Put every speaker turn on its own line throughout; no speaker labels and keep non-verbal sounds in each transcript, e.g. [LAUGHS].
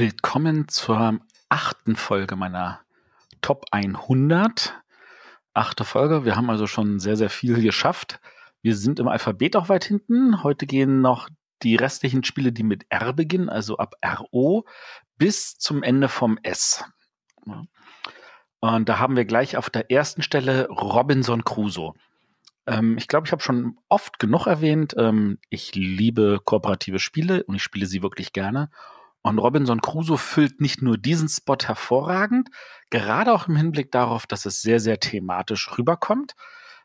Willkommen zur achten Folge meiner Top 100. Achte Folge. Wir haben also schon sehr, sehr viel geschafft. Wir sind im Alphabet auch weit hinten. Heute gehen noch die restlichen Spiele, die mit R beginnen, also ab RO, bis zum Ende vom S. Und da haben wir gleich auf der ersten Stelle Robinson Crusoe. Ähm, ich glaube, ich habe schon oft genug erwähnt, ähm, ich liebe kooperative Spiele und ich spiele sie wirklich gerne. Und Robinson Crusoe füllt nicht nur diesen Spot hervorragend, gerade auch im Hinblick darauf, dass es sehr, sehr thematisch rüberkommt,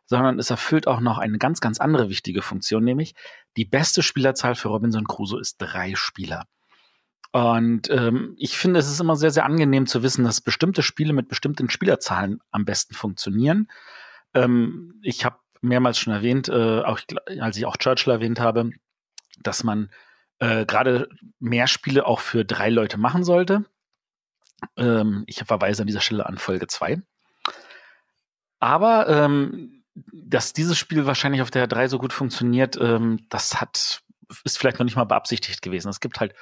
sondern es erfüllt auch noch eine ganz, ganz andere wichtige Funktion, nämlich die beste Spielerzahl für Robinson Crusoe ist drei Spieler. Und ähm, ich finde, es ist immer sehr, sehr angenehm zu wissen, dass bestimmte Spiele mit bestimmten Spielerzahlen am besten funktionieren. Ähm, ich habe mehrmals schon erwähnt, äh, auch, als ich auch Churchill erwähnt habe, dass man äh, gerade mehr Spiele auch für drei Leute machen sollte. Ähm, ich verweise an dieser Stelle an Folge 2. Aber ähm, dass dieses Spiel wahrscheinlich auf der 3 so gut funktioniert, ähm, das hat, ist vielleicht noch nicht mal beabsichtigt gewesen. Es gibt halt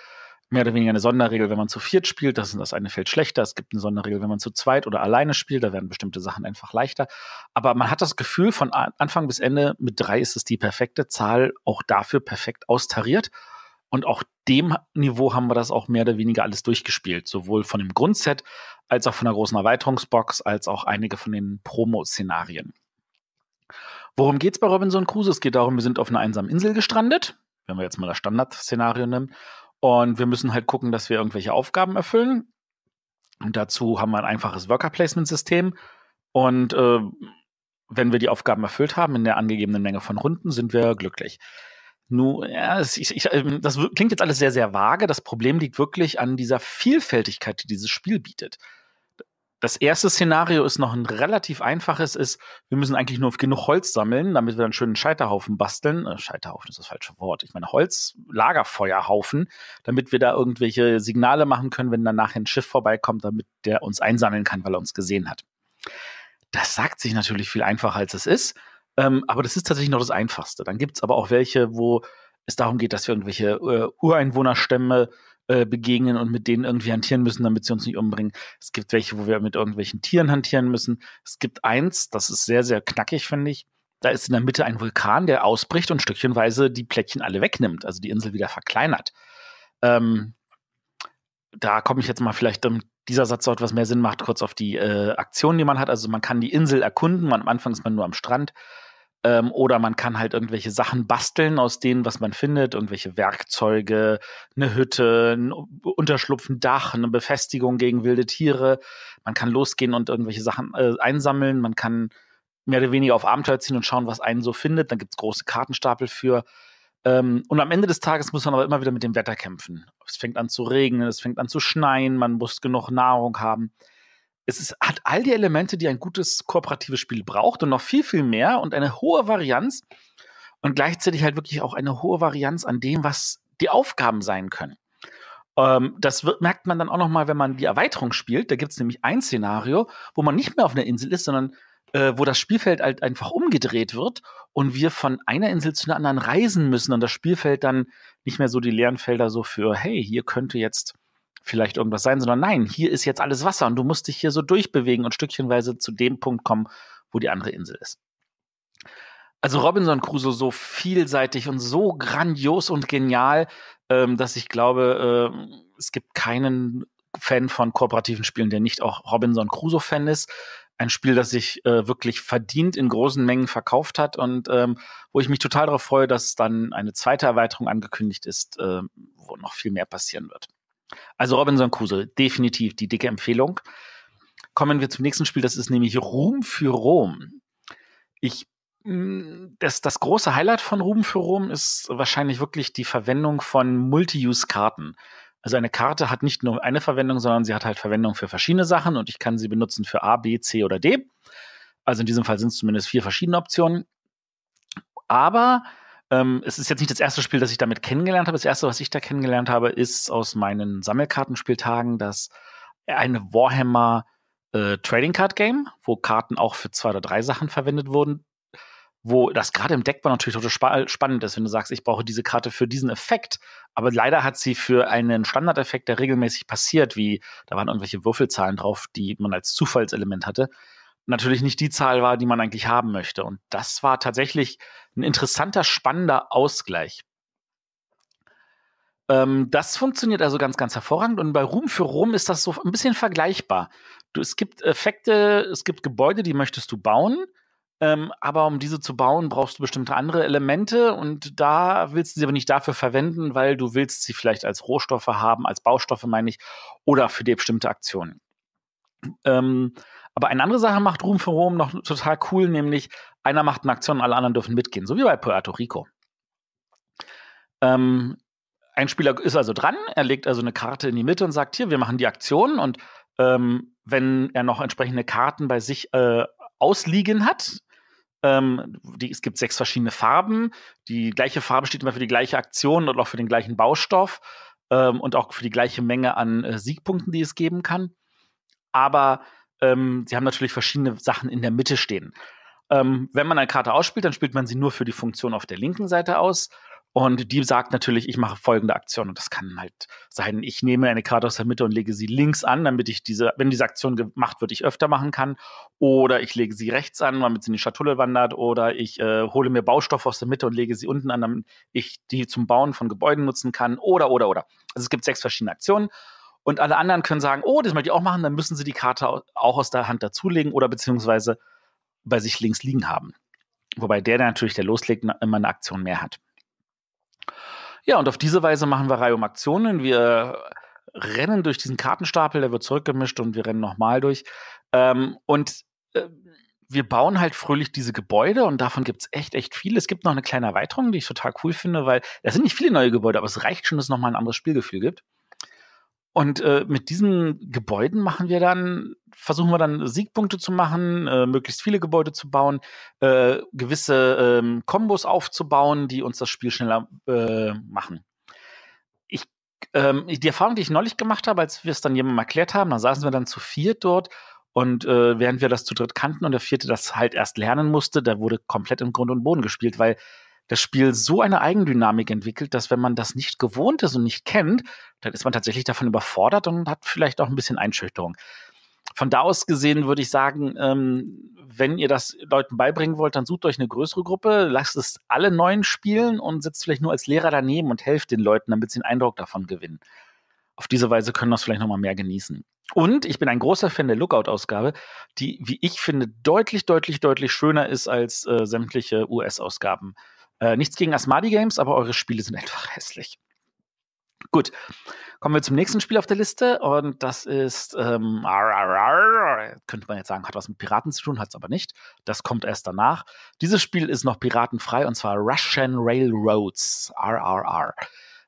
mehr oder weniger eine Sonderregel, wenn man zu viert spielt, das, das eine fällt schlechter. Es gibt eine Sonderregel, wenn man zu zweit oder alleine spielt, da werden bestimmte Sachen einfach leichter. Aber man hat das Gefühl, von Anfang bis Ende mit drei ist es die perfekte Zahl, auch dafür perfekt austariert. Und auch dem Niveau haben wir das auch mehr oder weniger alles durchgespielt, sowohl von dem Grundset als auch von der großen Erweiterungsbox, als auch einige von den Promo-Szenarien. Worum geht es bei Robinson Crusoe? Es geht darum, wir sind auf einer einsamen Insel gestrandet, wenn wir jetzt mal das Standard-Szenario nehmen. Und wir müssen halt gucken, dass wir irgendwelche Aufgaben erfüllen. Und dazu haben wir ein einfaches Worker-Placement-System. Und äh, wenn wir die Aufgaben erfüllt haben in der angegebenen Menge von Runden, sind wir glücklich. Nun, ja, es, ich, ich, ähm, das klingt jetzt alles sehr, sehr vage. Das Problem liegt wirklich an dieser Vielfältigkeit, die dieses Spiel bietet. Das erste Szenario ist noch ein relativ einfaches, ist, wir müssen eigentlich nur genug Holz sammeln, damit wir einen schönen Scheiterhaufen basteln. Äh, Scheiterhaufen ist das falsche Wort. Ich meine Holzlagerfeuerhaufen, damit wir da irgendwelche Signale machen können, wenn danach ein Schiff vorbeikommt, damit der uns einsammeln kann, weil er uns gesehen hat. Das sagt sich natürlich viel einfacher, als es ist. Ähm, aber das ist tatsächlich noch das Einfachste. Dann gibt es aber auch welche, wo es darum geht, dass wir irgendwelche äh, Ureinwohnerstämme äh, begegnen und mit denen irgendwie hantieren müssen, damit sie uns nicht umbringen. Es gibt welche, wo wir mit irgendwelchen Tieren hantieren müssen. Es gibt eins, das ist sehr, sehr knackig, finde ich. Da ist in der Mitte ein Vulkan, der ausbricht und stückchenweise die Plättchen alle wegnimmt, also die Insel wieder verkleinert. Ähm, da komme ich jetzt mal vielleicht damit dieser Satz dort was mehr Sinn macht, kurz auf die äh, Aktion, die man hat. Also man kann die Insel erkunden, man, am Anfang ist man nur am Strand. Ähm, oder man kann halt irgendwelche Sachen basteln aus denen, was man findet, irgendwelche Werkzeuge, eine Hütte, ein Unterschlupf, ein Dach, eine Befestigung gegen wilde Tiere. Man kann losgehen und irgendwelche Sachen äh, einsammeln. Man kann mehr oder weniger auf Abenteuer ziehen und schauen, was einen so findet. Dann gibt es große Kartenstapel für. Ähm, und am Ende des Tages muss man aber immer wieder mit dem Wetter kämpfen. Es fängt an zu regnen, es fängt an zu schneien, man muss genug Nahrung haben es ist, hat all die Elemente, die ein gutes kooperatives Spiel braucht und noch viel, viel mehr und eine hohe Varianz und gleichzeitig halt wirklich auch eine hohe Varianz an dem, was die Aufgaben sein können. Ähm, das wird, merkt man dann auch nochmal, wenn man die Erweiterung spielt. Da gibt es nämlich ein Szenario, wo man nicht mehr auf einer Insel ist, sondern äh, wo das Spielfeld halt einfach umgedreht wird und wir von einer Insel zu einer anderen reisen müssen und das Spielfeld dann nicht mehr so die leeren Felder so für, hey, hier könnte jetzt vielleicht irgendwas sein, sondern nein, hier ist jetzt alles Wasser und du musst dich hier so durchbewegen und stückchenweise zu dem Punkt kommen, wo die andere Insel ist. Also Robinson Crusoe so vielseitig und so grandios und genial, ähm, dass ich glaube, äh, es gibt keinen Fan von kooperativen Spielen, der nicht auch Robinson Crusoe-Fan ist. Ein Spiel, das sich äh, wirklich verdient in großen Mengen verkauft hat und ähm, wo ich mich total darauf freue, dass dann eine zweite Erweiterung angekündigt ist, äh, wo noch viel mehr passieren wird. Also Robinson Kusel, definitiv die dicke Empfehlung. Kommen wir zum nächsten Spiel, das ist nämlich Ruhm für Rom. Ich, mm, das, das große Highlight von Ruhm für Rom ist wahrscheinlich wirklich die Verwendung von Multi-Use-Karten. Also eine Karte hat nicht nur eine Verwendung, sondern sie hat halt Verwendung für verschiedene Sachen und ich kann sie benutzen für A, B, C oder D. Also in diesem Fall sind es zumindest vier verschiedene Optionen. Aber ähm, es ist jetzt nicht das erste Spiel, das ich damit kennengelernt habe. Das erste, was ich da kennengelernt habe, ist aus meinen Sammelkartenspieltagen dass eine Warhammer äh, Trading Card Game, wo Karten auch für zwei oder drei Sachen verwendet wurden, wo das gerade im Deckbau natürlich total spa spannend ist, wenn du sagst, ich brauche diese Karte für diesen Effekt, aber leider hat sie für einen Standardeffekt, der regelmäßig passiert, wie da waren irgendwelche Würfelzahlen drauf, die man als Zufallselement hatte, natürlich nicht die Zahl war, die man eigentlich haben möchte. Und das war tatsächlich ein interessanter, spannender Ausgleich. Ähm, das funktioniert also ganz, ganz hervorragend. Und bei Ruhm für Rom ist das so ein bisschen vergleichbar. Du, es gibt Effekte, es gibt Gebäude, die möchtest du bauen. Ähm, aber um diese zu bauen, brauchst du bestimmte andere Elemente und da willst du sie aber nicht dafür verwenden, weil du willst sie vielleicht als Rohstoffe haben, als Baustoffe meine ich, oder für die bestimmte Aktionen. Ähm, aber eine andere Sache macht Ruhm für Rom noch total cool, nämlich einer macht eine Aktion und alle anderen dürfen mitgehen, so wie bei Puerto Rico. Ähm, ein Spieler ist also dran, er legt also eine Karte in die Mitte und sagt, hier, wir machen die Aktion und ähm, wenn er noch entsprechende Karten bei sich äh, ausliegen hat, ähm, die, es gibt sechs verschiedene Farben, die gleiche Farbe steht immer für die gleiche Aktion und auch für den gleichen Baustoff ähm, und auch für die gleiche Menge an äh, Siegpunkten, die es geben kann. Aber ähm, sie haben natürlich verschiedene Sachen in der Mitte stehen. Ähm, wenn man eine Karte ausspielt, dann spielt man sie nur für die Funktion auf der linken Seite aus. Und die sagt natürlich, ich mache folgende Aktion. Und das kann halt sein, ich nehme eine Karte aus der Mitte und lege sie links an, damit ich diese, wenn diese Aktion gemacht wird, ich öfter machen kann. Oder ich lege sie rechts an, damit sie in die Schatulle wandert. Oder ich äh, hole mir Baustoff aus der Mitte und lege sie unten an, damit ich die zum Bauen von Gebäuden nutzen kann. Oder, oder, oder. Also es gibt sechs verschiedene Aktionen. Und alle anderen können sagen, oh, das möchte ich auch machen, dann müssen sie die Karte auch aus der Hand dazulegen oder beziehungsweise bei sich links liegen haben. Wobei der, der natürlich, der loslegt, immer eine Aktion mehr hat. Ja, und auf diese Weise machen wir Reihe um Aktionen. Wir rennen durch diesen Kartenstapel, der wird zurückgemischt und wir rennen nochmal durch. Ähm, und äh, wir bauen halt fröhlich diese Gebäude und davon gibt es echt, echt viel. Es gibt noch eine kleine Erweiterung, die ich total cool finde, weil es sind nicht viele neue Gebäude, aber es reicht schon, dass es nochmal ein anderes Spielgefühl gibt. Und äh, mit diesen Gebäuden machen wir dann, versuchen wir dann Siegpunkte zu machen, äh, möglichst viele Gebäude zu bauen, äh, gewisse ähm, Kombos aufzubauen, die uns das Spiel schneller äh, machen. Ich, ähm, die Erfahrung, die ich neulich gemacht habe, als wir es dann jemandem erklärt haben, da saßen wir dann zu viert dort und äh, während wir das zu dritt kannten und der vierte das halt erst lernen musste, da wurde komplett im Grund und Boden gespielt, weil das Spiel so eine Eigendynamik entwickelt, dass wenn man das nicht gewohnt ist und nicht kennt, dann ist man tatsächlich davon überfordert und hat vielleicht auch ein bisschen Einschüchterung. Von da aus gesehen würde ich sagen, ähm, wenn ihr das Leuten beibringen wollt, dann sucht euch eine größere Gruppe, lasst es alle neuen spielen und sitzt vielleicht nur als Lehrer daneben und helft den Leuten, damit sie einen Eindruck davon gewinnen. Auf diese Weise können wir es vielleicht nochmal mehr genießen. Und ich bin ein großer Fan der Lookout-Ausgabe, die, wie ich finde, deutlich, deutlich, deutlich schöner ist als äh, sämtliche US-Ausgaben. Äh, nichts gegen Asmadi Games, aber eure Spiele sind einfach [LAUGHS] hässlich. Gut, kommen wir zum nächsten Spiel auf der Liste und das ist, ähm, könnte man jetzt sagen, hat was mit Piraten zu tun, hat es aber nicht. Das kommt erst danach. Dieses Spiel ist noch piratenfrei und zwar Russian Railroads, RRR.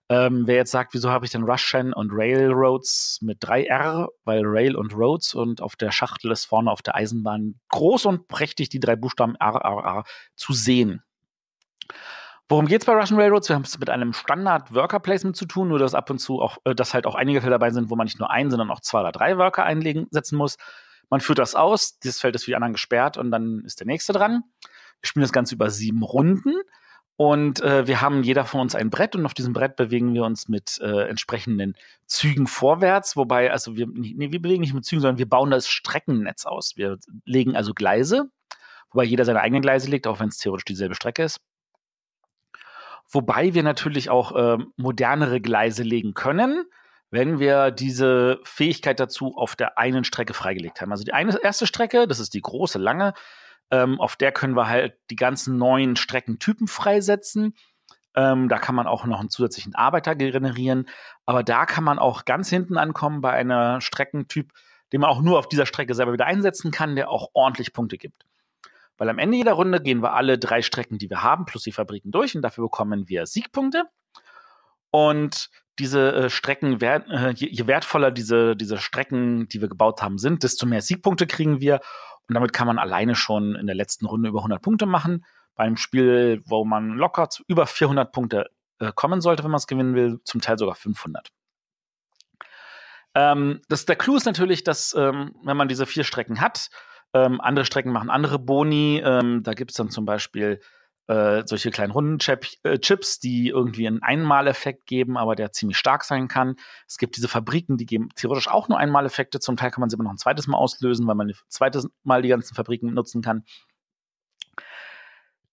Ähm, wer jetzt sagt, wieso habe ich denn Russian und Railroads mit drei R, weil Rail und Roads und auf der Schachtel ist vorne auf der Eisenbahn groß und prächtig die drei Buchstaben RRR zu sehen. Worum geht es bei Russian Railroads? Wir haben es mit einem Standard-Worker-Placement zu tun, nur dass ab und zu auch, äh, dass halt auch einige Felder dabei sind, wo man nicht nur einen, sondern auch zwei oder drei Worker einlegen, setzen muss. Man führt das aus, dieses Feld ist für die anderen gesperrt und dann ist der nächste dran. Wir spielen das Ganze über sieben Runden und äh, wir haben jeder von uns ein Brett und auf diesem Brett bewegen wir uns mit äh, entsprechenden Zügen vorwärts, wobei, also wir, nee, wir bewegen nicht mit Zügen, sondern wir bauen das Streckennetz aus. Wir legen also Gleise, wobei jeder seine eigenen Gleise legt, auch wenn es theoretisch dieselbe Strecke ist. Wobei wir natürlich auch äh, modernere Gleise legen können, wenn wir diese Fähigkeit dazu auf der einen Strecke freigelegt haben. Also die eine, erste Strecke, das ist die große, lange, ähm, auf der können wir halt die ganzen neuen Streckentypen freisetzen. Ähm, da kann man auch noch einen zusätzlichen Arbeiter generieren. Aber da kann man auch ganz hinten ankommen bei einer Streckentyp, den man auch nur auf dieser Strecke selber wieder einsetzen kann, der auch ordentlich Punkte gibt. Weil am Ende jeder Runde gehen wir alle drei Strecken, die wir haben, plus die Fabriken durch und dafür bekommen wir Siegpunkte. Und diese äh, Strecken, wer, äh, je, je, wertvoller diese, diese Strecken, die wir gebaut haben, sind, desto mehr Siegpunkte kriegen wir. Und damit kann man alleine schon in der letzten Runde über 100 Punkte machen. Beim Spiel, wo man locker zu über 400 Punkte äh, kommen sollte, wenn man es gewinnen will, zum Teil sogar 500. Ähm, das, der Clou ist natürlich, dass ähm, wenn man diese vier Strecken hat, ähm, andere Strecken machen andere Boni. Ähm, da gibt es dann zum Beispiel äh, solche kleinen Rundenchips, äh, die irgendwie einen Einmaleffekt geben, aber der ziemlich stark sein kann. Es gibt diese Fabriken, die geben theoretisch auch nur Einmaleffekte. Zum Teil kann man sie immer noch ein zweites Mal auslösen, weil man ein zweites Mal die ganzen Fabriken nutzen kann.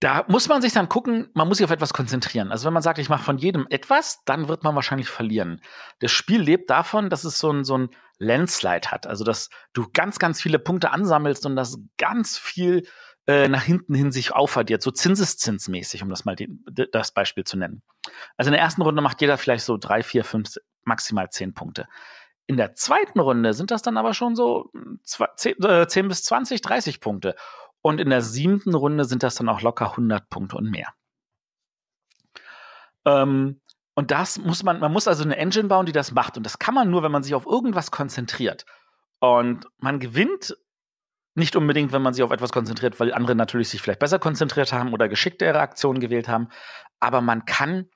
Da muss man sich dann gucken, man muss sich auf etwas konzentrieren. Also wenn man sagt, ich mache von jedem etwas, dann wird man wahrscheinlich verlieren. Das Spiel lebt davon, dass es so ein, so ein Landslide hat. Also dass du ganz, ganz viele Punkte ansammelst und das ganz viel äh, nach hinten hin sich aufaddiert. So zinseszinsmäßig, um das mal die, das Beispiel zu nennen. Also in der ersten Runde macht jeder vielleicht so drei, vier, fünf, maximal zehn Punkte. In der zweiten Runde sind das dann aber schon so hm, zehn, äh, 10 bis 20, 30 Punkte. Und in der siebten Runde sind das dann auch locker 100 Punkte und mehr. Ähm, und das muss man, man muss also eine Engine bauen, die das macht. Und das kann man nur, wenn man sich auf irgendwas konzentriert. Und man gewinnt nicht unbedingt, wenn man sich auf etwas konzentriert, weil andere natürlich sich vielleicht besser konzentriert haben oder geschicktere Aktionen gewählt haben. Aber man kann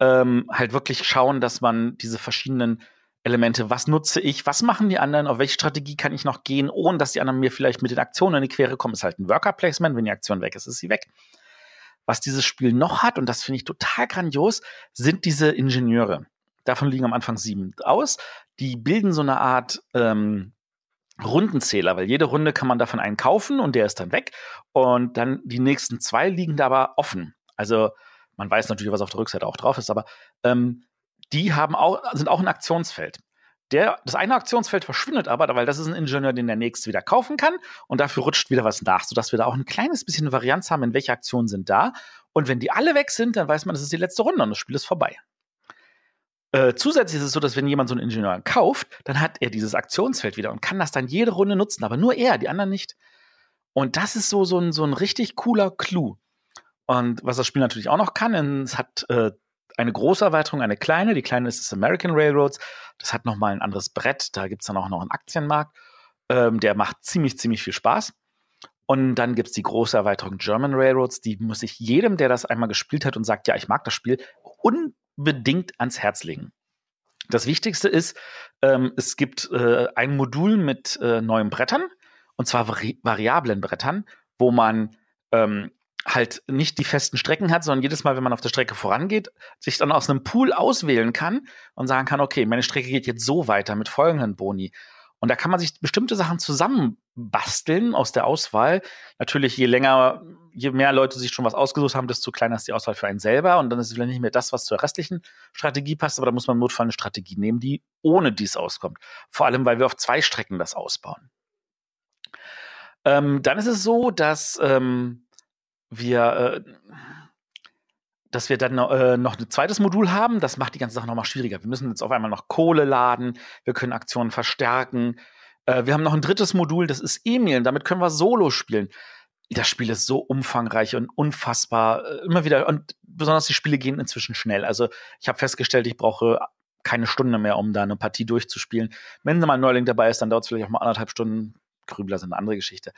ähm, halt wirklich schauen, dass man diese verschiedenen Elemente. Was nutze ich? Was machen die anderen? Auf welche Strategie kann ich noch gehen, ohne dass die anderen mir vielleicht mit den Aktionen in die Quere kommen? Ist halt ein Worker Placement. Wenn die Aktion weg ist, ist sie weg. Was dieses Spiel noch hat, und das finde ich total grandios, sind diese Ingenieure. Davon liegen am Anfang sieben aus. Die bilden so eine Art ähm, Rundenzähler, weil jede Runde kann man davon einen kaufen und der ist dann weg. Und dann die nächsten zwei liegen da aber offen. Also man weiß natürlich, was auf der Rückseite auch drauf ist, aber ähm, die haben auch, sind auch ein Aktionsfeld. Der, das eine Aktionsfeld verschwindet aber, weil das ist ein Ingenieur, den der nächste wieder kaufen kann und dafür rutscht wieder was nach, sodass wir da auch ein kleines bisschen Varianz haben, in welche Aktionen sind da. Und wenn die alle weg sind, dann weiß man, das ist die letzte Runde und das Spiel ist vorbei. Äh, zusätzlich ist es so, dass wenn jemand so einen Ingenieur kauft, dann hat er dieses Aktionsfeld wieder und kann das dann jede Runde nutzen, aber nur er, die anderen nicht. Und das ist so, so, ein, so ein richtig cooler Clou. Und was das Spiel natürlich auch noch kann, es hat äh, eine große Erweiterung, eine kleine. Die kleine ist das American Railroads. Das hat nochmal ein anderes Brett. Da gibt es dann auch noch einen Aktienmarkt. Ähm, der macht ziemlich, ziemlich viel Spaß. Und dann gibt es die große Erweiterung German Railroads. Die muss ich jedem, der das einmal gespielt hat und sagt, ja, ich mag das Spiel, unbedingt ans Herz legen. Das Wichtigste ist, ähm, es gibt äh, ein Modul mit äh, neuen Brettern, und zwar vari variablen Brettern, wo man ähm, halt nicht die festen Strecken hat, sondern jedes Mal, wenn man auf der Strecke vorangeht, sich dann aus einem Pool auswählen kann und sagen kann, okay, meine Strecke geht jetzt so weiter mit folgenden Boni. Und da kann man sich bestimmte Sachen zusammenbasteln aus der Auswahl. Natürlich, je länger, je mehr Leute sich schon was ausgesucht haben, desto kleiner ist die Auswahl für einen selber. Und dann ist es vielleicht nicht mehr das, was zur restlichen Strategie passt. Aber da muss man notfalls eine Strategie nehmen, die ohne dies auskommt. Vor allem, weil wir auf zwei Strecken das ausbauen. Ähm, dann ist es so, dass ähm, wir, äh, dass wir dann äh, noch ein zweites Modul haben, das macht die ganze Sache nochmal schwieriger. Wir müssen jetzt auf einmal noch Kohle laden, wir können Aktionen verstärken. Äh, wir haben noch ein drittes Modul, das ist Emil, damit können wir Solo spielen. Das Spiel ist so umfangreich und unfassbar, äh, immer wieder, und besonders die Spiele gehen inzwischen schnell. Also ich habe festgestellt, ich brauche keine Stunde mehr, um da eine Partie durchzuspielen. Wenn da mal ein Neuling dabei ist, dann dauert es vielleicht auch mal anderthalb Stunden. Grübler sind eine andere Geschichte.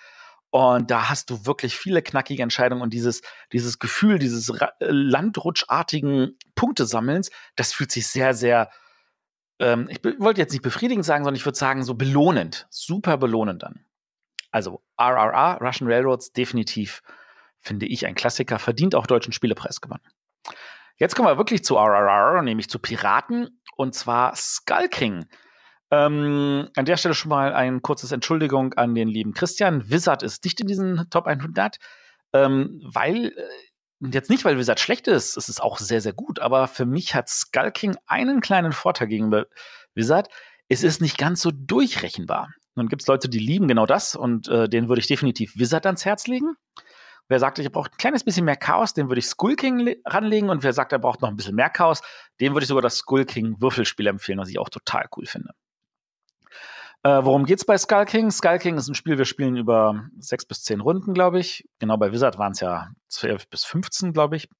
Und da hast du wirklich viele knackige Entscheidungen und dieses, dieses Gefühl dieses äh, landrutschartigen Punktesammelns, das fühlt sich sehr, sehr, ähm, ich wollte jetzt nicht befriedigend sagen, sondern ich würde sagen, so belohnend, super belohnend dann. Also RRR, Russian Railroads, definitiv, finde ich, ein Klassiker, verdient auch deutschen Spielepreis gewonnen. Jetzt kommen wir wirklich zu RRR, nämlich zu Piraten und zwar Skull King. Ähm, an der Stelle schon mal ein kurzes Entschuldigung an den lieben Christian. Wizard ist nicht in diesen Top 100, ähm, weil, äh, jetzt nicht, weil Wizard schlecht ist, es ist auch sehr, sehr gut, aber für mich hat Skulking einen kleinen Vorteil gegen Wizard. Es ist nicht ganz so durchrechenbar. Nun gibt es Leute, die lieben genau das und äh, denen würde ich definitiv Wizard ans Herz legen. Wer sagt, er braucht ein kleines bisschen mehr Chaos, dem würde ich Skull King ranlegen. Und wer sagt, er braucht noch ein bisschen mehr Chaos, dem würde ich sogar das Skull King Würfelspiel empfehlen, was ich auch total cool finde. Äh, worum geht's bei Skull King? Skull King ist ein Spiel, wir spielen über sechs bis zehn Runden, glaube ich. Genau, bei Wizard waren es ja zwölf bis 15, glaube ich.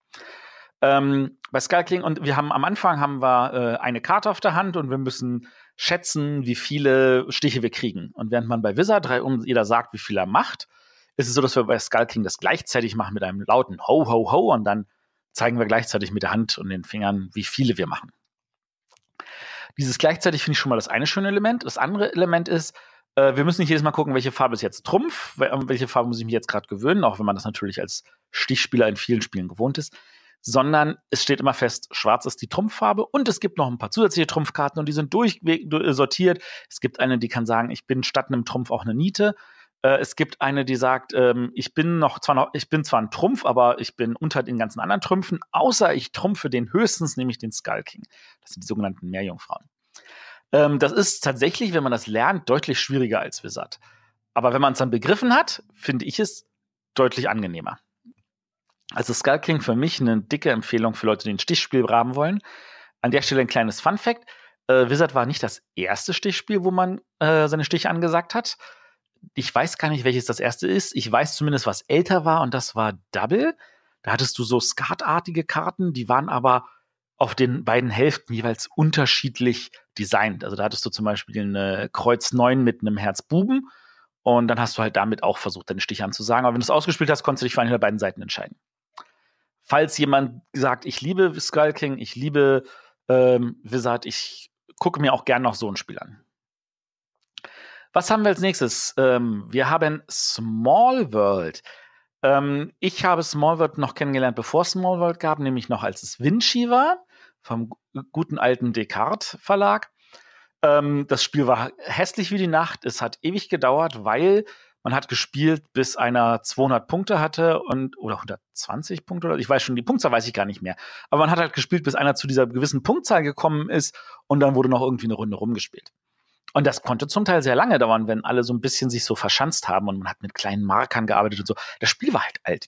Ähm, bei Skull King und wir haben am Anfang haben wir äh, eine Karte auf der Hand und wir müssen schätzen, wie viele Stiche wir kriegen. Und während man bei Wizard drei um jeder sagt, wie viel er macht, ist es so, dass wir bei Skull King das gleichzeitig machen mit einem lauten Ho, Ho, Ho und dann zeigen wir gleichzeitig mit der Hand und den Fingern, wie viele wir machen. Dieses gleichzeitig finde ich schon mal das eine schöne Element. Das andere Element ist, äh, wir müssen nicht jedes Mal gucken, welche Farbe ist jetzt Trumpf, äh, welche Farbe muss ich mich jetzt gerade gewöhnen, auch wenn man das natürlich als Stichspieler in vielen Spielen gewohnt ist, sondern es steht immer fest, schwarz ist die Trumpffarbe und es gibt noch ein paar zusätzliche Trumpfkarten und die sind durchsortiert. Es gibt eine, die kann sagen, ich bin statt einem Trumpf auch eine Niete. Äh, es gibt eine, die sagt, ähm, ich bin noch zwar noch, ich bin zwar ein Trumpf, aber ich bin unter den ganzen anderen Trümpfen, außer ich trumpfe den höchstens, nämlich den Skull King. Das sind die sogenannten Meerjungfrauen. Ähm, das ist tatsächlich, wenn man das lernt, deutlich schwieriger als Wizard. Aber wenn man es dann begriffen hat, finde ich es deutlich angenehmer. Also Skull King für mich eine dicke Empfehlung für Leute, die ein Stichspiel haben wollen. An der Stelle ein kleines Fun Fact. Äh, Wizard war nicht das erste Stichspiel, wo man äh, seine Stiche angesagt hat ich weiß gar nicht, welches das erste ist. Ich weiß zumindest, was älter war und das war Double. Da hattest du so skatartige Karten, die waren aber auf den beiden Hälften jeweils unterschiedlich designt. Also da hattest du zum Beispiel eine Kreuz 9 mit einem Herz Buben und dann hast du halt damit auch versucht, deine Stiche anzusagen. Aber wenn du es ausgespielt hast, konntest du dich für eine der beiden Seiten entscheiden. Falls jemand sagt, ich liebe Skull King, ich liebe ähm, Wizard, ich gucke mir auch gern noch so ein Spiel an. Was haben wir als nächstes? Ähm, wir haben Small World. Ähm, ich habe Small World noch kennengelernt, bevor es Small World gab, nämlich noch als es Vinci war, vom guten alten Descartes Verlag. Ähm, das Spiel war hässlich wie die Nacht. Es hat ewig gedauert, weil man hat gespielt, bis einer 200 Punkte hatte und oder 120 Punkte oder ich weiß schon, die Punktzahl weiß ich gar nicht mehr. Aber man hat halt gespielt, bis einer zu dieser gewissen Punktzahl gekommen ist und dann wurde noch irgendwie eine Runde rumgespielt. Und das konnte zum Teil sehr lange dauern, wenn alle so ein bisschen sich so verschanzt haben und man hat mit kleinen Markern gearbeitet und so. Das Spiel war halt alt.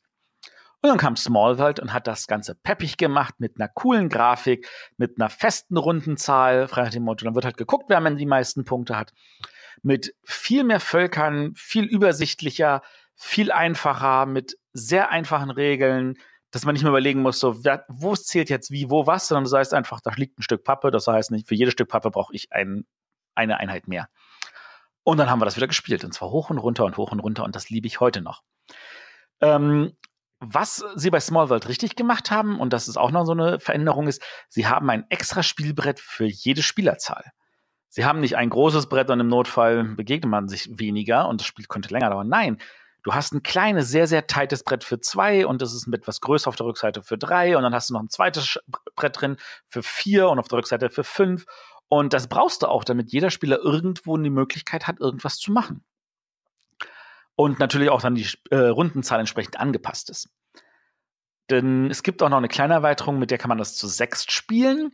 Und dann kam Small World und hat das Ganze peppig gemacht mit einer coolen Grafik, mit einer festen Rundenzahl, frei nach dem Motto. Dann wird halt geguckt, wer man die meisten Punkte hat. Mit viel mehr Völkern, viel übersichtlicher, viel einfacher, mit sehr einfachen Regeln, dass man nicht mehr überlegen muss, so, wer, wo zählt jetzt wie, wo was, sondern du das sagst heißt einfach, da liegt ein Stück Pappe. Das heißt nicht, für jedes Stück Pappe brauche ich einen eine Einheit mehr. Und dann haben wir das wieder gespielt. Und zwar hoch und runter und hoch und runter. Und das liebe ich heute noch. Ähm, was sie bei Small World richtig gemacht haben, und das ist auch noch so eine Veränderung, ist, sie haben ein extra Spielbrett für jede Spielerzahl. Sie haben nicht ein großes Brett und im Notfall begegnet man sich weniger und das Spiel könnte länger dauern. Nein, du hast ein kleines, sehr, sehr tightes Brett für zwei und das ist mit etwas größer auf der Rückseite für drei und dann hast du noch ein zweites Brett drin für vier und auf der Rückseite für fünf und das brauchst du auch, damit jeder Spieler irgendwo die Möglichkeit hat, irgendwas zu machen. Und natürlich auch dann die äh, Rundenzahl entsprechend angepasst ist. Denn es gibt auch noch eine kleine Erweiterung, mit der kann man das zu sechs spielen.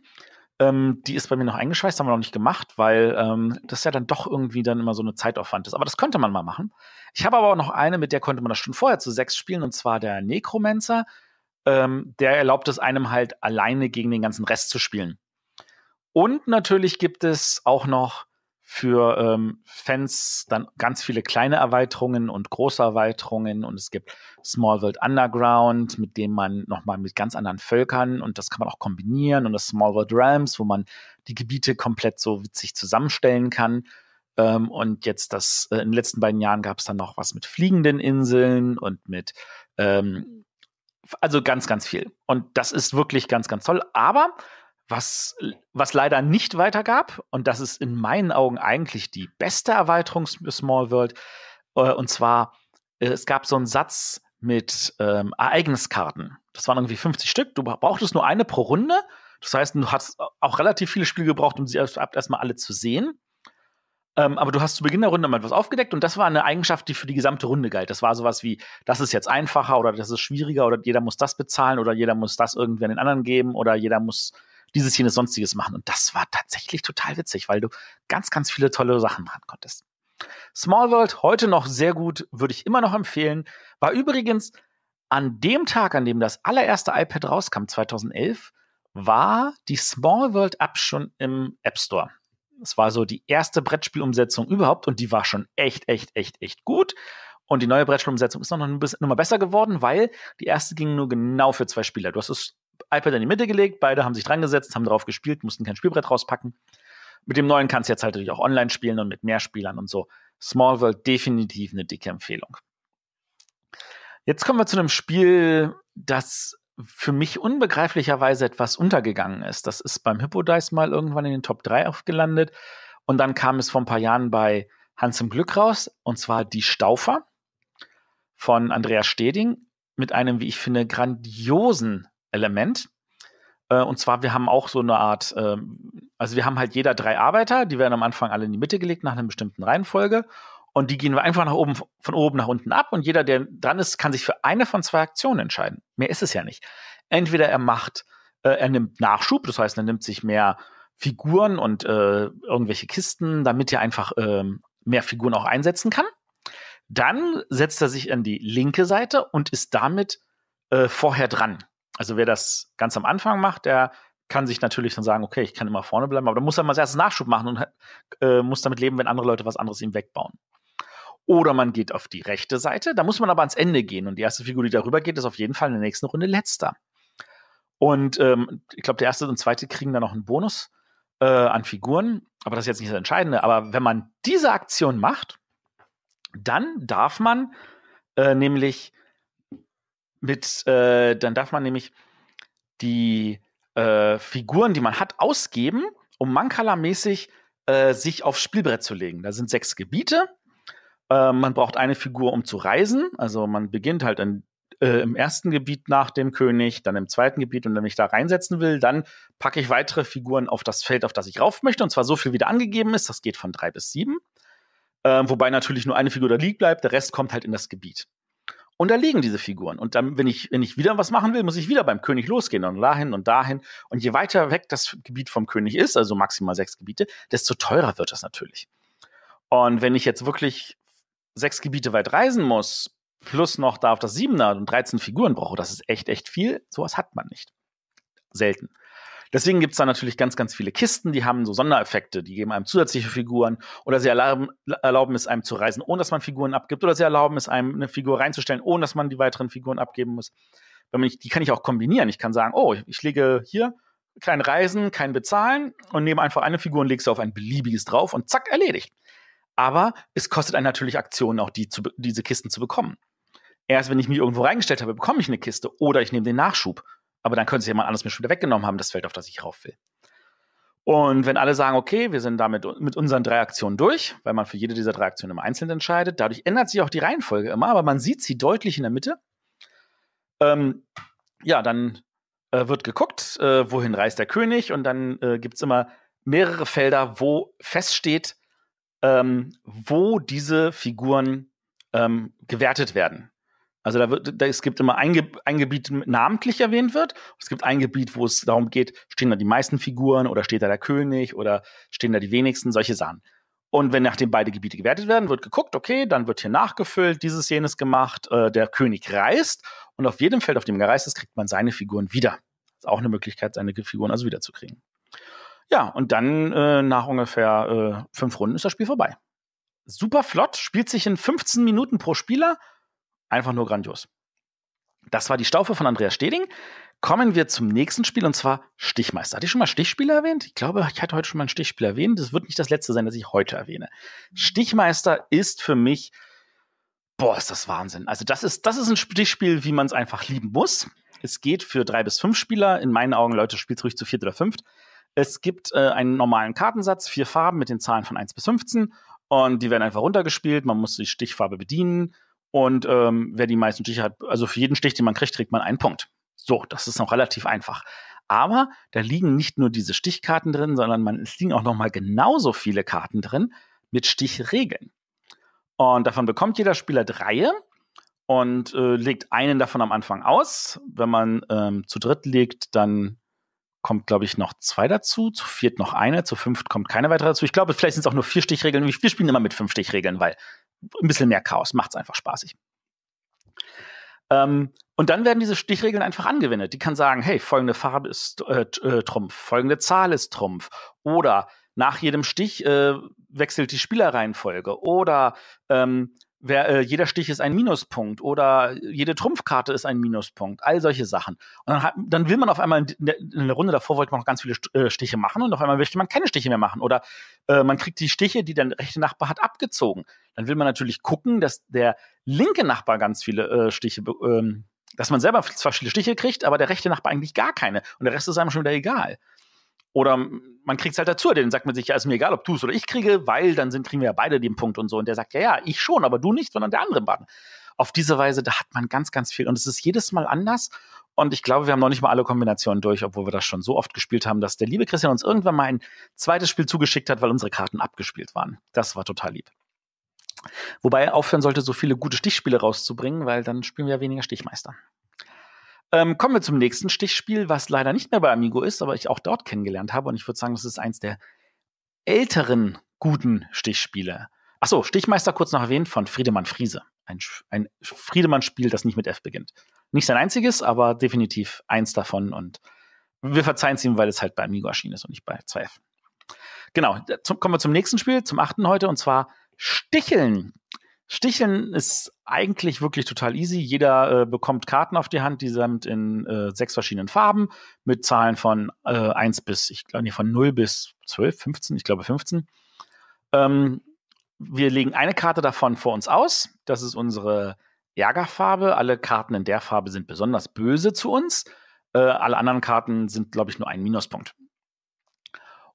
Ähm, die ist bei mir noch eingeschweißt, haben wir noch nicht gemacht, weil ähm, das ja dann doch irgendwie dann immer so eine Zeitaufwand ist. Aber das könnte man mal machen. Ich habe aber auch noch eine, mit der konnte man das schon vorher zu sechs spielen, und zwar der Necromancer. Ähm, der erlaubt es einem halt alleine gegen den ganzen Rest zu spielen. Und natürlich gibt es auch noch für ähm, Fans dann ganz viele kleine Erweiterungen und große Erweiterungen und es gibt Small World Underground, mit dem man nochmal mit ganz anderen Völkern und das kann man auch kombinieren und das Small World Realms, wo man die Gebiete komplett so witzig zusammenstellen kann. Ähm, und jetzt das, äh, in den letzten beiden Jahren gab es dann noch was mit fliegenden Inseln und mit, ähm, also ganz, ganz viel. Und das ist wirklich ganz, ganz toll. Aber was was leider nicht weitergab, und das ist in meinen Augen eigentlich die beste Erweiterung Small World, äh, und zwar, äh, es gab so einen Satz mit ähm, Ereigniskarten. Das waren irgendwie 50 Stück. Du brauchtest nur eine pro Runde. Das heißt, du hast auch relativ viele Spiele gebraucht, um sie erstmal erst alle zu sehen. Ähm, aber du hast zu Beginn der Runde mal etwas aufgedeckt und das war eine Eigenschaft, die für die gesamte Runde galt. Das war sowas wie, das ist jetzt einfacher oder das ist schwieriger oder jeder muss das bezahlen oder jeder muss das irgendwie an den anderen geben oder jeder muss dieses, jenes, sonstiges machen. Und das war tatsächlich total witzig, weil du ganz, ganz viele tolle Sachen machen konntest. Small World heute noch sehr gut, würde ich immer noch empfehlen. War übrigens an dem Tag, an dem das allererste iPad rauskam, 2011, war die Small World App schon im App Store. Es war so die erste Brettspielumsetzung überhaupt und die war schon echt, echt, echt, echt gut. Und die neue Brettspielumsetzung ist noch, ein bisschen, noch mal besser geworden, weil die erste ging nur genau für zwei Spieler. Du hast es iPad in die Mitte gelegt, beide haben sich dran gesetzt, haben drauf gespielt, mussten kein Spielbrett rauspacken. Mit dem neuen kannst du jetzt halt natürlich auch online spielen und mit mehr Spielern und so. Small World definitiv eine dicke Empfehlung. Jetzt kommen wir zu einem Spiel, das für mich unbegreiflicherweise etwas untergegangen ist. Das ist beim Hippo Dice mal irgendwann in den Top 3 aufgelandet. Und dann kam es vor ein paar Jahren bei Hans im Glück raus, und zwar Die Staufer von Andreas Steding mit einem, wie ich finde, grandiosen Element. Äh, und zwar, wir haben auch so eine Art, ähm, also wir haben halt jeder drei Arbeiter, die werden am Anfang alle in die Mitte gelegt nach einer bestimmten Reihenfolge. Und die gehen wir einfach nach oben, von oben nach unten ab. Und jeder, der dran ist, kann sich für eine von zwei Aktionen entscheiden. Mehr ist es ja nicht. Entweder er macht, äh, er nimmt Nachschub, das heißt, er nimmt sich mehr Figuren und äh, irgendwelche Kisten, damit er einfach ähm, mehr Figuren auch einsetzen kann. Dann setzt er sich an die linke Seite und ist damit vorher dran. Also wer das ganz am Anfang macht, der kann sich natürlich dann sagen, okay, ich kann immer vorne bleiben, aber dann muss er mal als erstes Nachschub machen und äh, muss damit leben, wenn andere Leute was anderes ihm wegbauen. Oder man geht auf die rechte Seite, da muss man aber ans Ende gehen und die erste Figur, die darüber geht, ist auf jeden Fall in der nächsten Runde letzter. Und ähm, ich glaube, der erste und zweite kriegen dann noch einen Bonus äh, an Figuren, aber das ist jetzt nicht das Entscheidende. Aber wenn man diese Aktion macht, dann darf man äh, nämlich mit, äh, dann darf man nämlich die äh, Figuren, die man hat, ausgeben, um Mankala-mäßig äh, sich aufs Spielbrett zu legen. Da sind sechs Gebiete. Ähm, man braucht eine Figur, um zu reisen. Also man beginnt halt in, äh, im ersten Gebiet nach dem König, dann im zweiten Gebiet und wenn ich da reinsetzen will, dann packe ich weitere Figuren auf das Feld, auf das ich rauf möchte. Und zwar so viel, wie da angegeben ist. Das geht von drei bis sieben. Ähm, wobei natürlich nur eine Figur da liegt bleibt, der Rest kommt halt in das Gebiet. Und da liegen diese Figuren. Und dann, wenn ich, wenn ich wieder was machen will, muss ich wieder beim König losgehen und dahin und dahin. Und je weiter weg das Gebiet vom König ist, also maximal sechs Gebiete, desto teurer wird das natürlich. Und wenn ich jetzt wirklich sechs Gebiete weit reisen muss, plus noch da auf das Siebener und 13 Figuren brauche, das ist echt, echt viel. Sowas hat man nicht. Selten. Deswegen gibt's da natürlich ganz, ganz viele Kisten, die haben so Sondereffekte, die geben einem zusätzliche Figuren oder sie erlauben, erlauben es einem zu reisen, ohne dass man Figuren abgibt, oder sie erlauben es einem, eine Figur reinzustellen, ohne dass man die weiteren Figuren abgeben muss. Wenn man, die kann ich auch kombinieren. Ich kann sagen, oh, ich lege hier kein Reisen, kein Bezahlen und nehme einfach eine Figur und lege sie auf ein beliebiges drauf und zack, erledigt. Aber es kostet einen natürlich Aktionen, auch die zu, diese Kisten zu bekommen. Erst wenn ich mich irgendwo reingestellt habe, bekomme ich eine Kiste oder ich nehme den Nachschub aber dann könnte es jemand anderes mir schon wieder weggenommen haben, das Feld, auf das ich rauf will. Und wenn alle sagen, okay, wir sind damit mit unseren drei Aktionen durch, weil man für jede dieser drei Aktionen im Einzelnen entscheidet, dadurch ändert sich auch die Reihenfolge immer, aber man sieht sie deutlich in der Mitte. Ähm, ja, dann äh, wird geguckt, äh, wohin reist der König und dann äh, gibt es immer mehrere Felder, wo feststeht, ähm, wo diese Figuren ähm, gewertet werden. Also da wird, da, es gibt immer ein, Ge ein Gebiet, namentlich erwähnt wird. Es gibt ein Gebiet, wo es darum geht, stehen da die meisten Figuren oder steht da der König oder stehen da die wenigsten, solche Sachen. Und wenn nachdem beide Gebiete gewertet werden, wird geguckt, okay, dann wird hier nachgefüllt, dieses, jenes gemacht, äh, der König reist und auf jedem Feld, auf dem er gereist ist, kriegt man seine Figuren wieder. Das ist auch eine Möglichkeit, seine Figuren also wiederzukriegen. Ja, und dann äh, nach ungefähr äh, fünf Runden ist das Spiel vorbei. Super flott, spielt sich in 15 Minuten pro Spieler Einfach nur grandios. Das war die Staufe von Andreas Steding. Kommen wir zum nächsten Spiel und zwar Stichmeister. Hatte ich schon mal Stichspiele erwähnt? Ich glaube, ich hatte heute schon mal ein Stichspiel erwähnt. Das wird nicht das letzte sein, das ich heute erwähne. Mhm. Stichmeister ist für mich, boah, ist das Wahnsinn. Also, das ist, das ist ein Stichspiel, wie man es einfach lieben muss. Es geht für drei bis fünf Spieler. In meinen Augen, Leute, spielt es ruhig zu viert oder fünft. Es gibt äh, einen normalen Kartensatz, vier Farben mit den Zahlen von 1 bis 15 und die werden einfach runtergespielt. Man muss die Stichfarbe bedienen und ähm, wer die meisten Stiche hat, also für jeden Stich, den man kriegt, kriegt man einen Punkt. So, das ist noch relativ einfach. Aber da liegen nicht nur diese Stichkarten drin, sondern man, es liegen auch nochmal genauso viele Karten drin mit Stichregeln. Und davon bekommt jeder Spieler drei und äh, legt einen davon am Anfang aus. Wenn man ähm, zu dritt legt, dann kommt, glaube ich, noch zwei dazu, zu viert noch eine, zu fünft kommt keine weitere dazu. Ich glaube, vielleicht sind es auch nur vier Stichregeln. Wir spielen immer mit fünf Stichregeln, weil ein bisschen mehr Chaos, macht es einfach spaßig. Ähm, und dann werden diese Stichregeln einfach angewendet. Die kann sagen, hey, folgende Farbe ist äh, äh Trumpf, folgende Zahl ist Trumpf. Oder nach jedem Stich äh, wechselt die Spielerreihenfolge. Oder ähm, Wer, äh, jeder Stich ist ein Minuspunkt oder jede Trumpfkarte ist ein Minuspunkt, all solche Sachen. Und dann, hat, dann will man auf einmal in der, in der, Runde davor wollte man noch ganz viele äh, Stiche machen und auf einmal möchte man keine Stiche mehr machen oder äh, man kriegt die Stiche, die der rechte Nachbar hat, abgezogen. Dann will man natürlich gucken, dass der linke Nachbar ganz viele äh, Stiche, ähm, dass man selber zwar viele Stiche kriegt, aber der rechte Nachbar eigentlich gar keine und der Rest ist einem schon wieder egal. Oder man kriegt es halt dazu, dann sagt man sich, ja, ist mir egal, ob du es oder ich kriege, weil dann sind, kriegen wir ja beide den Punkt und so. Und der sagt, ja, ja, ich schon, aber du nicht, sondern der andere Partner. Auf diese Weise, da hat man ganz, ganz viel. Und es ist jedes Mal anders. Und ich glaube, wir haben noch nicht mal alle Kombinationen durch, obwohl wir das schon so oft gespielt haben, dass der liebe Christian uns irgendwann mal ein zweites Spiel zugeschickt hat, weil unsere Karten abgespielt waren. Das war total lieb. Wobei er aufhören sollte, so viele gute Stichspiele rauszubringen, weil dann spielen wir ja weniger Stichmeister. Ähm, kommen wir zum nächsten Stichspiel, was leider nicht mehr bei Amigo ist, aber ich auch dort kennengelernt habe. Und ich würde sagen, das ist eins der älteren guten Stichspiele. Achso, Stichmeister kurz noch erwähnt von Friedemann Friese. Ein, ein Friedemann-Spiel, das nicht mit F beginnt. Nicht sein einziges, aber definitiv eins davon. Und wir verzeihen es ihm, weil es halt bei Amigo erschienen ist und nicht bei 2F. Genau, zum, kommen wir zum nächsten Spiel, zum achten heute, und zwar Sticheln. Sticheln ist eigentlich wirklich total easy. Jeder äh, bekommt Karten auf die Hand, die sind in äh, sechs verschiedenen Farben mit Zahlen von äh, 1 bis, ich glaube, nee, von 0 bis 12, 15, ich glaube 15. Ähm, wir legen eine Karte davon vor uns aus. Das ist unsere Ärgerfarbe. Alle Karten in der Farbe sind besonders böse zu uns. Äh, alle anderen Karten sind, glaube ich, nur ein Minuspunkt.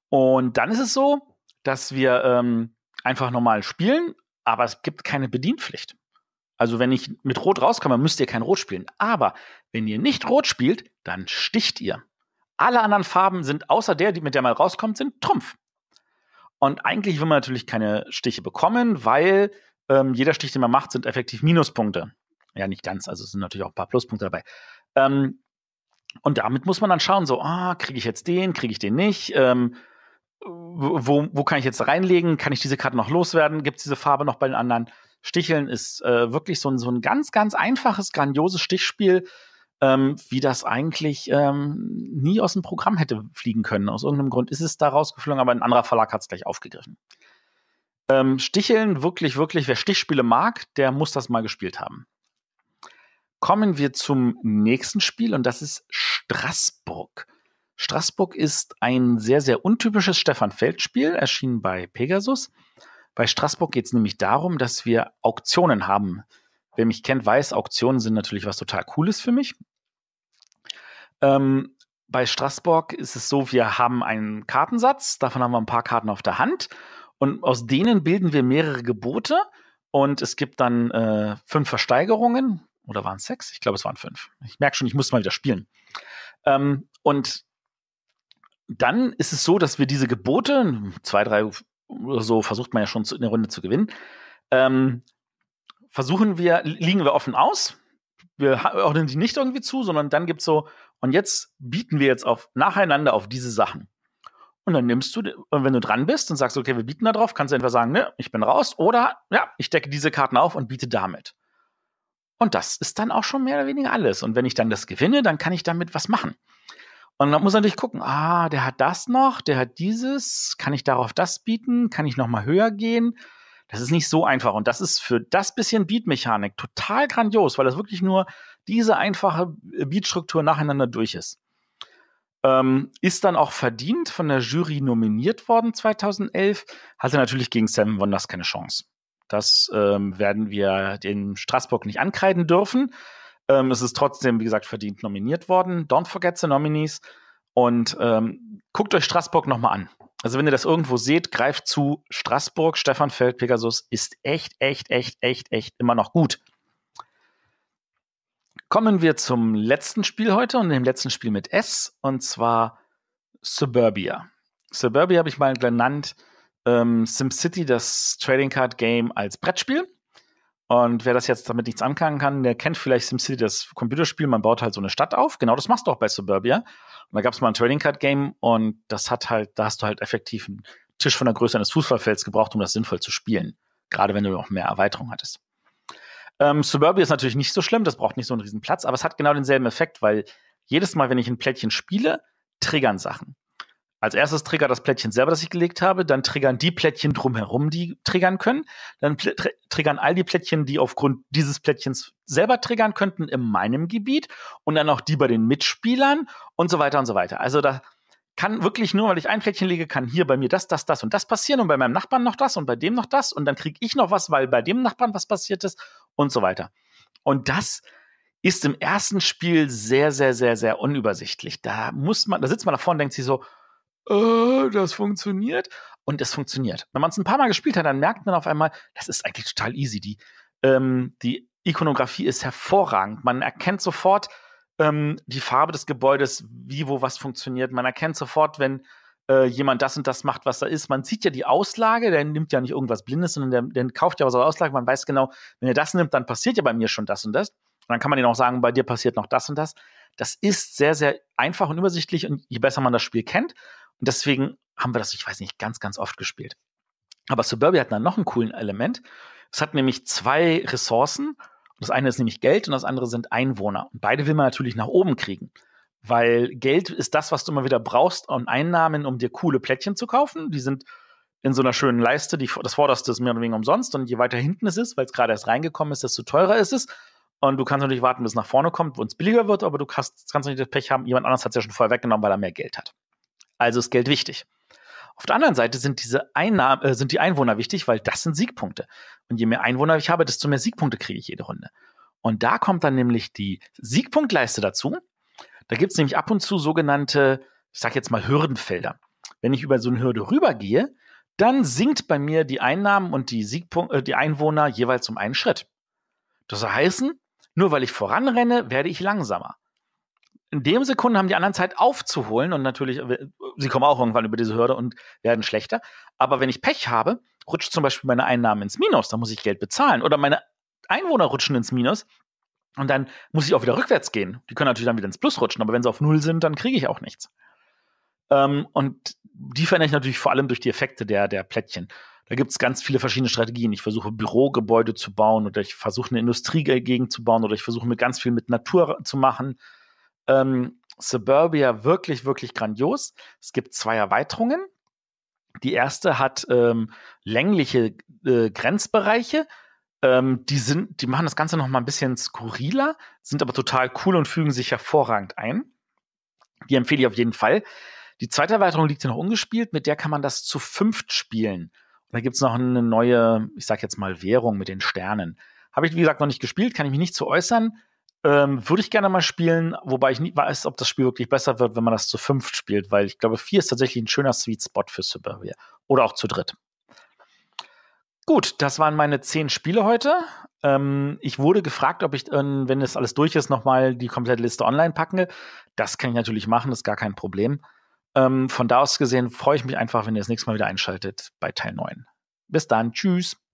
Und dann ist es so, dass wir ähm, einfach normal spielen, aber es gibt keine Bedienpflicht. Also wenn ich mit Rot rauskomme, müsst ihr kein Rot spielen. Aber wenn ihr nicht Rot spielt, dann sticht ihr. Alle anderen Farben sind außer der, die mit der mal rauskommt, sind Trumpf. Und eigentlich will man natürlich keine Stiche bekommen, weil ähm, jeder Stich, den man macht, sind effektiv Minuspunkte. Ja, nicht ganz, also es sind natürlich auch ein paar Pluspunkte dabei. Ähm, und damit muss man dann schauen, so, ah, oh, kriege ich jetzt den, kriege ich den nicht? Ähm, wo, wo kann ich jetzt reinlegen? Kann ich diese Karte noch loswerden? Gibt es diese Farbe noch bei den anderen? Sticheln ist äh, wirklich so ein, so ein ganz, ganz einfaches, grandioses Stichspiel, ähm, wie das eigentlich ähm, nie aus dem Programm hätte fliegen können. Aus irgendeinem Grund ist es da rausgeflogen, aber ein anderer Verlag hat es gleich aufgegriffen. Ähm, Sticheln, wirklich, wirklich, wer Stichspiele mag, der muss das mal gespielt haben. Kommen wir zum nächsten Spiel und das ist Straßburg. Straßburg ist ein sehr, sehr untypisches Stefan Feld-Spiel, erschienen bei Pegasus. Bei Straßburg geht es nämlich darum, dass wir Auktionen haben. Wer mich kennt, weiß, Auktionen sind natürlich was total Cooles für mich. Ähm, bei Straßburg ist es so, wir haben einen Kartensatz, davon haben wir ein paar Karten auf der Hand und aus denen bilden wir mehrere Gebote und es gibt dann äh, fünf Versteigerungen oder waren es sechs? Ich glaube, es waren fünf. Ich merke schon, ich muss mal wieder spielen. Ähm, und dann ist es so, dass wir diese Gebote, zwei, drei so versucht man ja schon zu, eine Runde zu gewinnen. Ähm, versuchen wir, liegen wir offen aus. Wir ordnen die nicht irgendwie zu, sondern dann gibt es so, und jetzt bieten wir jetzt auf, nacheinander auf diese Sachen. Und dann nimmst du, und wenn du dran bist und sagst, okay, wir bieten da drauf, kannst du entweder sagen, ne, ich bin raus oder ja, ich decke diese Karten auf und biete damit. Und das ist dann auch schon mehr oder weniger alles. Und wenn ich dann das gewinne, dann kann ich damit was machen. Und dann muss natürlich gucken, ah, der hat das noch, der hat dieses, kann ich darauf das bieten, kann ich nochmal höher gehen? Das ist nicht so einfach. Und das ist für das bisschen Beatmechanik total grandios, weil das wirklich nur diese einfache Beatstruktur nacheinander durch ist. Ähm, ist dann auch verdient von der Jury nominiert worden 2011, hatte natürlich gegen Seven Wonders keine Chance. Das ähm, werden wir den Straßburg nicht ankreiden dürfen. Ähm, es ist trotzdem, wie gesagt, verdient nominiert worden. Don't forget the nominees und ähm, guckt euch Straßburg nochmal an. Also wenn ihr das irgendwo seht, greift zu Straßburg. Stefan Feld Pegasus ist echt, echt, echt, echt, echt immer noch gut. Kommen wir zum letzten Spiel heute und dem letzten Spiel mit S und zwar Suburbia. Suburbia habe ich mal genannt ähm, SimCity, das Trading Card Game als Brettspiel. Und wer das jetzt damit nichts anfangen kann, der kennt vielleicht SimCity, das Computerspiel. Man baut halt so eine Stadt auf. Genau das machst du auch bei Suburbia. Und da gab es mal ein Trading Card Game und das hat halt, da hast du halt effektiv einen Tisch von der Größe eines Fußballfelds gebraucht, um das sinnvoll zu spielen. Gerade wenn du noch mehr Erweiterung hattest. Ähm, Suburbia ist natürlich nicht so schlimm, das braucht nicht so einen riesen Platz, aber es hat genau denselben Effekt, weil jedes Mal, wenn ich ein Plättchen spiele, triggern Sachen. Als erstes triggert das Plättchen selber, das ich gelegt habe, dann triggern die Plättchen drumherum, die triggern können, dann tr triggern all die Plättchen, die aufgrund dieses Plättchens selber triggern könnten in meinem Gebiet und dann auch die bei den Mitspielern und so weiter und so weiter. Also da kann wirklich nur, weil ich ein Plättchen lege, kann hier bei mir das, das, das und das passieren und bei meinem Nachbarn noch das und bei dem noch das und dann kriege ich noch was, weil bei dem Nachbarn was passiert ist und so weiter. Und das ist im ersten Spiel sehr, sehr, sehr, sehr unübersichtlich. Da muss man, da sitzt man davor und denkt sich so, äh, das funktioniert. Und es funktioniert. Wenn man es ein paar Mal gespielt hat, dann merkt man auf einmal, das ist eigentlich total easy. Die, ähm, die Ikonografie ist hervorragend. Man erkennt sofort ähm, die Farbe des Gebäudes, wie, wo was funktioniert. Man erkennt sofort, wenn äh, jemand das und das macht, was da ist. Man sieht ja die Auslage, der nimmt ja nicht irgendwas Blindes, sondern der, der kauft ja was aus der Auslage. Man weiß genau, wenn er das nimmt, dann passiert ja bei mir schon das und das. Und dann kann man ihnen auch sagen, bei dir passiert noch das und das. Das ist sehr, sehr einfach und übersichtlich und je besser man das Spiel kennt, und deswegen haben wir das, ich weiß nicht, ganz, ganz oft gespielt. Aber Suburbia hat dann noch einen coolen Element. Es hat nämlich zwei Ressourcen. Das eine ist nämlich Geld und das andere sind Einwohner. Und beide will man natürlich nach oben kriegen. Weil Geld ist das, was du immer wieder brauchst an Einnahmen, um dir coole Plättchen zu kaufen. Die sind in so einer schönen Leiste. Die, das vorderste ist mehr oder weniger umsonst. Und je weiter hinten es ist, weil es gerade erst reingekommen ist, desto teurer ist es. Und du kannst natürlich warten, bis es nach vorne kommt, wo es billiger wird, aber du kannst, kannst nicht das Pech haben, jemand anders hat es ja schon vorher weggenommen, weil er mehr Geld hat. Also ist Geld wichtig. Auf der anderen Seite sind diese Einnahmen, äh, sind die Einwohner wichtig, weil das sind Siegpunkte. Und je mehr Einwohner ich habe, desto mehr Siegpunkte kriege ich jede Runde. Und da kommt dann nämlich die Siegpunktleiste dazu. Da gibt es nämlich ab und zu sogenannte, ich sag jetzt mal Hürdenfelder. Wenn ich über so eine Hürde rübergehe, dann sinkt bei mir die Einnahmen und die, Siegpunk äh, die Einwohner jeweils um einen Schritt. Das soll heißen, nur weil ich voranrenne, werde ich langsamer in dem Sekunden haben die anderen Zeit aufzuholen und natürlich, äh, sie kommen auch irgendwann über diese Hürde und werden schlechter. Aber wenn ich Pech habe, rutscht zum Beispiel meine Einnahmen ins Minus, dann muss ich Geld bezahlen. Oder meine Einwohner rutschen ins Minus und dann muss ich auch wieder rückwärts gehen. Die können natürlich dann wieder ins Plus rutschen, aber wenn sie auf Null sind, dann kriege ich auch nichts. Ähm, und die verändere ich natürlich vor allem durch die Effekte der, der Plättchen. Da gibt es ganz viele verschiedene Strategien. Ich versuche Bürogebäude zu bauen oder ich versuche eine Industriegegend zu bauen oder ich versuche mir ganz viel mit Natur zu machen ähm, Suburbia wirklich, wirklich grandios. Es gibt zwei Erweiterungen. Die erste hat ähm, längliche äh, Grenzbereiche. Ähm, die, sind, die machen das Ganze noch mal ein bisschen skurriler, sind aber total cool und fügen sich hervorragend ein. Die empfehle ich auf jeden Fall. Die zweite Erweiterung liegt hier noch ungespielt, mit der kann man das zu fünft spielen. Und da gibt es noch eine neue, ich sag jetzt mal, Währung mit den Sternen. Habe ich, wie gesagt, noch nicht gespielt, kann ich mich nicht zu äußern. Ähm, Würde ich gerne mal spielen, wobei ich nicht weiß, ob das Spiel wirklich besser wird, wenn man das zu fünf spielt, weil ich glaube, vier ist tatsächlich ein schöner Sweet Spot für Suburbia. Oder auch zu dritt. Gut, das waren meine zehn Spiele heute. Ähm, ich wurde gefragt, ob ich, ähm, wenn das alles durch ist, nochmal die komplette Liste online packen will. Das kann ich natürlich machen, ist gar kein Problem. Ähm, von da aus gesehen freue ich mich einfach, wenn ihr das nächste Mal wieder einschaltet bei Teil 9. Bis dann, tschüss.